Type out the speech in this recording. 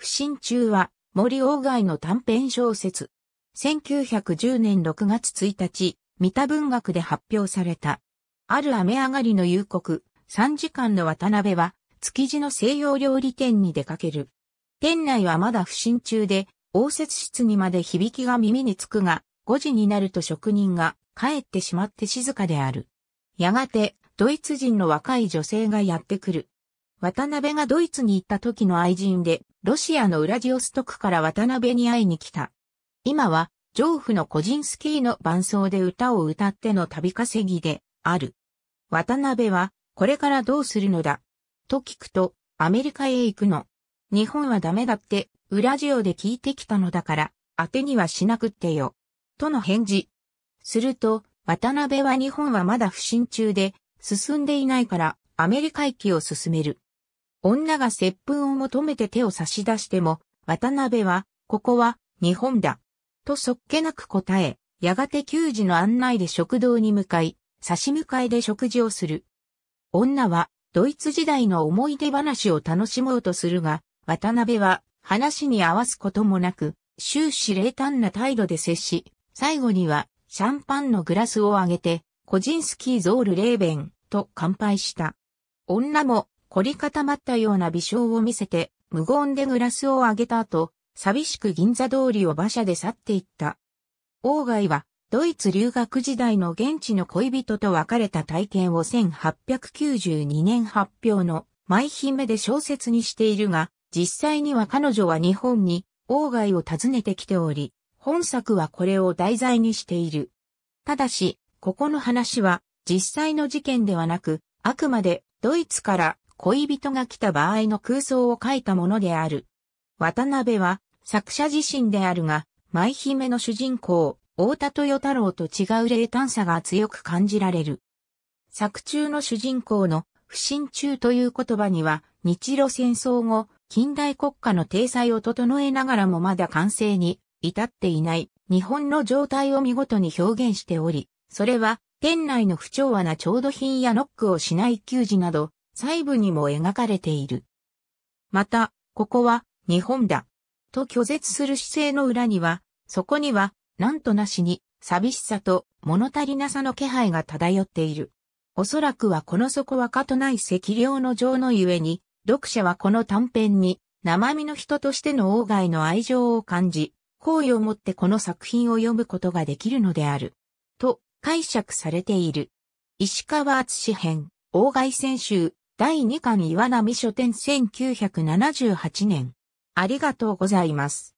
不審中は森鴎外の短編小説。1910年6月1日、三田文学で発表された。ある雨上がりの夕刻、3時間の渡辺は、築地の西洋料理店に出かける。店内はまだ不審中で、応接室にまで響きが耳につくが、5時になると職人が帰ってしまって静かである。やがて、ドイツ人の若い女性がやってくる。渡辺がドイツに行った時の愛人で、ロシアのウラジオストクから渡辺に会いに来た。今は、ジョーフの個人スキーの伴奏で歌を歌っての旅稼ぎで、ある。渡辺は、これからどうするのだと聞くと、アメリカへ行くの。日本はダメだって、ウラジオで聞いてきたのだから、当てにはしなくってよ。との返事。すると、渡辺は日本はまだ不審中で、進んでいないから、アメリカ行きを進める。女が接吻を求めて手を差し出しても、渡辺は、ここは、日本だ。とそっけなく答え、やがて給仕の案内で食堂に向かい、差し向かいで食事をする。女は、ドイツ時代の思い出話を楽しもうとするが、渡辺は、話に合わすこともなく、終始冷淡な態度で接し、最後には、シャンパンのグラスをあげて、コジンスキーゾールレーベン、と乾杯した。女も、凝り固まったような微笑を見せて、無言でグラスを上げた後、寂しく銀座通りを馬車で去っていった。王外は、ドイツ留学時代の現地の恋人と別れた体験を1892年発表の舞姫で小説にしているが、実際には彼女は日本に王外を訪ねてきており、本作はこれを題材にしている。ただし、ここの話は実際の事件ではなく、あくまでドイツから恋人が来た場合の空想を書いたものである。渡辺は作者自身であるが、舞姫の主人公、大田豊太郎と違う冷淡さが強く感じられる。作中の主人公の不信中という言葉には、日露戦争後、近代国家の体裁を整えながらもまだ完成に至っていない日本の状態を見事に表現しており、それは店内の不調和な調度品やノックをしない給仕など、細部にも描かれている。また、ここは日本だ。と拒絶する姿勢の裏には、そこには、なんとなしに、寂しさと物足りなさの気配が漂っている。おそらくはこの底はかとない赤量の情のゆえに、読者はこの短編に、生身の人としての外の愛情を感じ、好意を持ってこの作品を読むことができるのである。と解釈されている。石川厚紙編、外選手。第2巻岩波書店1978年。ありがとうございます。